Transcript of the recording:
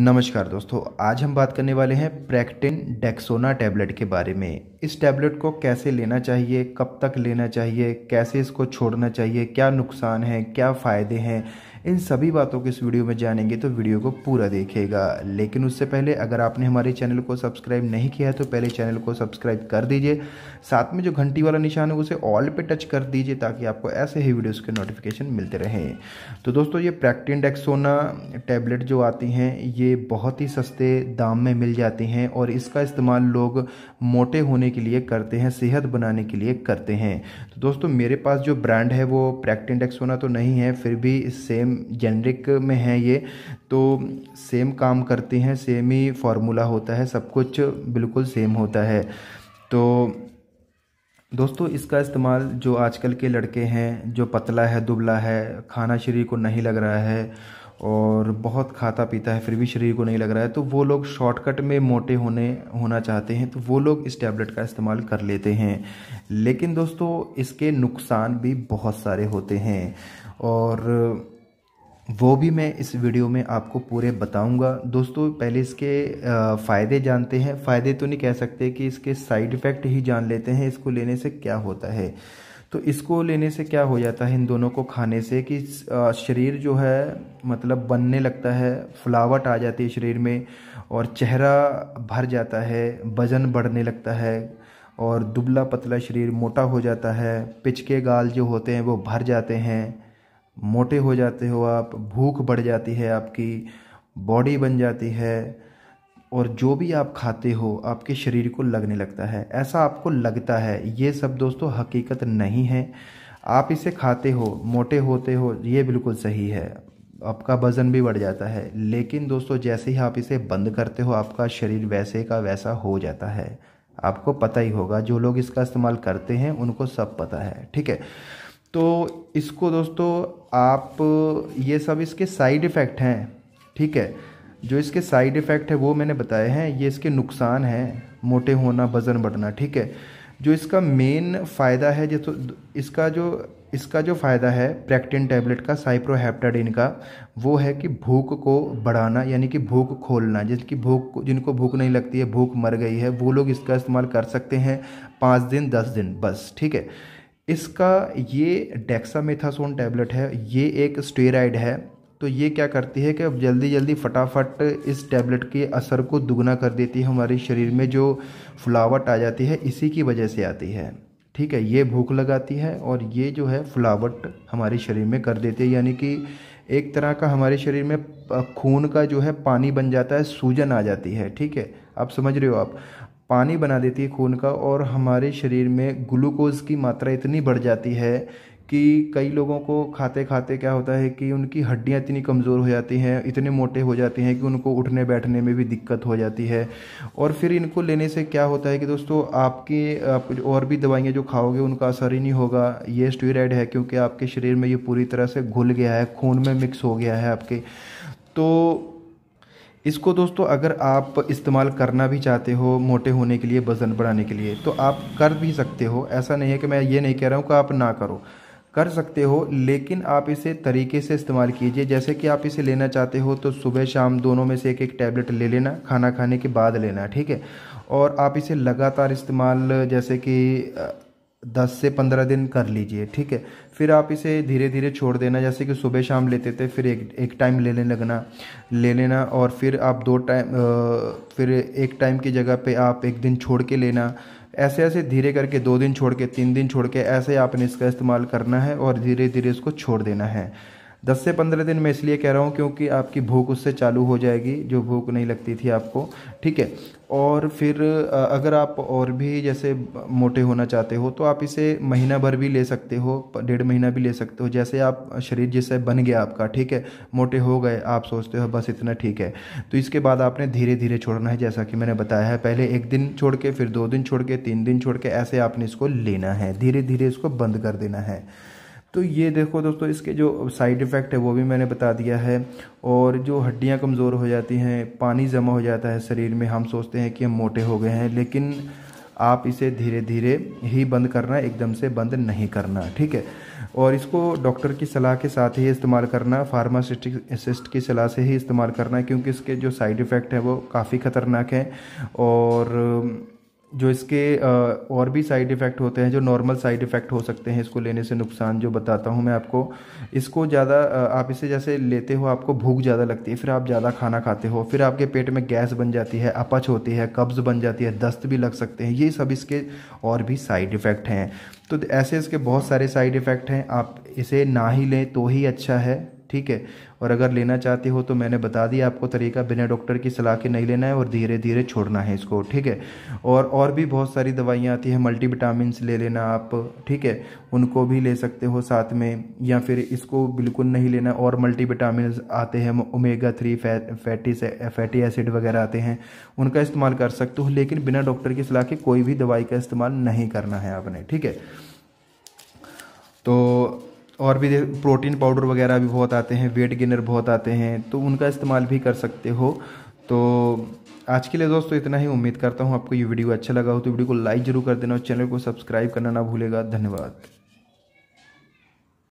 नमस्कार दोस्तों आज हम बात करने वाले हैं प्रैक्टिन डेक्सोना टैबलेट के बारे में इस टैबलेट को कैसे लेना चाहिए कब तक लेना चाहिए कैसे इसको छोड़ना चाहिए क्या नुकसान है क्या फ़ायदे हैं इन सभी बातों को इस वीडियो में जानेंगे तो वीडियो को पूरा देखेगा लेकिन उससे पहले अगर आपने हमारे चैनल को सब्सक्राइब नहीं किया है तो पहले चैनल को सब्सक्राइब कर दीजिए साथ में जो घंटी वाला निशान है उसे ऑल पे टच कर दीजिए ताकि आपको ऐसे ही वीडियोज़ के नोटिफिकेशन मिलते रहें तो दोस्तों ये प्रैक्टिन डेक्सोना टैबलेट जो आती हैं ये बहुत ही सस्ते दाम में मिल जाती हैं और इसका इस्तेमाल लोग मोटे होने के लिए करते हैं सेहत बनाने के लिए करते हैं तो दोस्तों मेरे पास जो ब्रांड है वो प्रैक्टिन डेक्सोना तो नहीं है फिर भी सेम जेनरिक में है ये तो सेम काम करते हैं सेम ही फार्मूला होता है सब कुछ बिल्कुल सेम होता है तो दोस्तों इसका इस्तेमाल जो आजकल के लड़के हैं जो पतला है दुबला है खाना शरीर को नहीं लग रहा है और बहुत खाता पीता है फिर भी शरीर को नहीं लग रहा है तो वो लोग शॉर्टकट में मोटे होने होना चाहते हैं तो वो लोग इस टैबलेट का इस्तेमाल कर लेते हैं लेकिन दोस्तों इसके नुकसान भी बहुत सारे होते हैं और वो भी मैं इस वीडियो में आपको पूरे बताऊंगा दोस्तों पहले इसके फ़ायदे जानते हैं फ़ायदे तो नहीं कह सकते कि इसके साइड इफ़ेक्ट ही जान लेते हैं इसको लेने से क्या होता है तो इसको लेने से क्या हो जाता है इन दोनों को खाने से कि शरीर जो है मतलब बनने लगता है फुलावट आ जाती है शरीर में और चेहरा भर जाता है वज़न बढ़ने लगता है और दुबला पतला शरीर मोटा हो जाता है पिचके गाल जो होते हैं वो भर जाते हैं मोटे हो जाते हो आप भूख बढ़ जाती है आपकी बॉडी बन जाती है और जो भी आप खाते हो आपके शरीर को लगने लगता है ऐसा आपको लगता है ये सब दोस्तों हकीकत नहीं है आप इसे खाते हो मोटे होते हो ये बिल्कुल सही है आपका वज़न भी बढ़ जाता है लेकिन दोस्तों जैसे ही आप इसे बंद करते हो आपका शरीर वैसे का वैसा हो जाता है आपको पता ही होगा जो लोग इसका इस्तेमाल करते हैं उनको सब पता है ठीक है तो इसको दोस्तों आप ये सब इसके साइड इफ़ेक्ट हैं ठीक है जो इसके साइड इफ़ेक्ट है वो मैंने बताए हैं ये इसके नुकसान हैं मोटे होना वज़न बढ़ना ठीक है जो इसका मेन फ़ायदा है जैसे इसका जो इसका जो फ़ायदा है प्रैक्टिन टैबलेट का साइप्रोहेप्टाडिन का वो है कि भूख को बढ़ाना यानी कि भूख खोलना जिसकी भूख जिनको भूख नहीं लगती है भूख मर गई है वो लोग इसका इस्तेमाल कर सकते हैं पाँच दिन दस दिन बस ठीक है इसका ये डेक्सामेथासोन टैबलेट है ये एक स्टेराइड है तो ये क्या करती है कि अब जल्दी जल्दी फटाफट इस टैबलेट के असर को दुगना कर देती है हमारे शरीर में जो फुलावट आ जाती है इसी की वजह से आती है ठीक है ये भूख लगाती है और ये जो है फुलावट हमारे शरीर में कर देती है यानी कि एक तरह का हमारे शरीर में खून का जो है पानी बन जाता है सूजन आ जाती है ठीक है आप समझ रहे हो आप पानी बना देती है खून का और हमारे शरीर में ग्लूकोज़ की मात्रा इतनी बढ़ जाती है कि कई लोगों को खाते खाते क्या होता है कि उनकी हड्डियाँ इतनी कमज़ोर हो जाती हैं इतने मोटे हो जाते हैं कि उनको उठने बैठने में भी दिक्कत हो जाती है और फिर इनको लेने से क्या होता है कि दोस्तों आपकी आप और भी दवाइयाँ जो खाओगे उनका असर ही नहीं होगा ये स्टीराइड है क्योंकि आपके शरीर में ये पूरी तरह से घुल गया है खून में मिक्स हो गया है आपके तो इसको दोस्तों अगर आप इस्तेमाल करना भी चाहते हो मोटे होने के लिए वज़न बढ़ाने के लिए तो आप कर भी सकते हो ऐसा नहीं है कि मैं ये नहीं कह रहा हूँ कि आप ना करो कर सकते हो लेकिन आप इसे तरीके से इस्तेमाल कीजिए जैसे कि आप इसे लेना चाहते हो तो सुबह शाम दोनों में से एक एक टैबलेट ले लेना खाना खाने के बाद लेना ठीक है और आप इसे लगातार इस्तेमाल जैसे कि दस से पंद्रह दिन कर लीजिए ठीक है फिर आप इसे धीरे धीरे छोड़ देना जैसे कि सुबह शाम लेते थे फिर एक एक टाइम लेने लगना ले लेना और फिर आप दो टाइम फिर एक टाइम की जगह पे आप एक दिन छोड़ के लेना ऐसे ऐसे धीरे करके दो दिन छोड़ के तीन दिन छोड़ के ऐसे आपने इसका इस्तेमाल करना है और धीरे धीरे इसको छोड़ देना है दस से पंद्रह दिन मैं इसलिए कह रहा हूँ क्योंकि आपकी भूख उससे चालू हो जाएगी जो भूख नहीं लगती थी आपको ठीक है और फिर अगर आप और भी जैसे मोटे होना चाहते हो तो आप इसे महीना भर भी ले सकते हो डेढ़ महीना भी ले सकते हो जैसे आप शरीर जैसे बन गया आपका ठीक है मोटे हो गए आप सोचते हो बस इतना ठीक है तो इसके बाद आपने धीरे धीरे छोड़ना है जैसा कि मैंने बताया है पहले एक दिन छोड़ के फिर दो दिन छोड़ के तीन दिन छोड़ के ऐसे आपने इसको लेना है धीरे धीरे इसको बंद कर देना है तो ये देखो दोस्तों इसके जो साइड इफ़ेक्ट है वो भी मैंने बता दिया है और जो हड्डियाँ कमज़ोर हो जाती हैं पानी जमा हो जाता है शरीर में हम सोचते हैं कि हम मोटे हो गए हैं लेकिन आप इसे धीरे धीरे ही बंद करना एकदम से बंद नहीं करना ठीक है और इसको डॉक्टर की सलाह के साथ ही इस्तेमाल करना फार्मासिस्टिक असिस्ट की सलाह से ही इस्तेमाल करना क्योंकि इसके जो साइड इफ़ेक्ट हैं वो काफ़ी ख़तरनाक हैं और जो इसके और भी साइड इफ़ेक्ट होते हैं जो नॉर्मल साइड इफ़ेक्ट हो सकते हैं इसको लेने से नुकसान जो बताता हूँ मैं आपको इसको ज़्यादा आप इसे जैसे लेते हो आपको भूख ज़्यादा लगती है फिर आप ज़्यादा खाना खाते हो फिर आपके पेट में गैस बन जाती है अपच होती है कब्ज़ बन जाती है दस्त भी लग सकते हैं ये सब इसके और भी साइड इफ़ेक्ट हैं तो ऐसे इसके बहुत सारे साइड इफ़ेक्ट हैं आप इसे ना ही लें तो ही अच्छा है ठीक है और अगर लेना चाहते हो तो मैंने बता दिया आपको तरीका बिना डॉक्टर की सलाह के नहीं लेना है और धीरे धीरे छोड़ना है इसको ठीक है और और भी बहुत सारी दवाइयाँ आती हैं मल्टी ले लेना आप ठीक है उनको भी ले सकते हो साथ में या फिर इसको बिल्कुल नहीं लेना और मल्टी विटामिन आते हैं ओमेगा थ्री फै, फैटी फैटी एसिड वगैरह आते हैं उनका इस्तेमाल कर सकते हो लेकिन बिना डॉक्टर की सलाह के कोई भी दवाई का इस्तेमाल नहीं करना है आपने ठीक है तो और भी प्रोटीन पाउडर वगैरह भी बहुत आते हैं वेट गेनर बहुत आते हैं तो उनका इस्तेमाल भी कर सकते हो तो आज के लिए दोस्तों इतना ही उम्मीद करता हूँ आपको ये वीडियो अच्छा लगा हो तो वीडियो को लाइक जरूर कर देना और चैनल को सब्सक्राइब करना ना भूलेगा धन्यवाद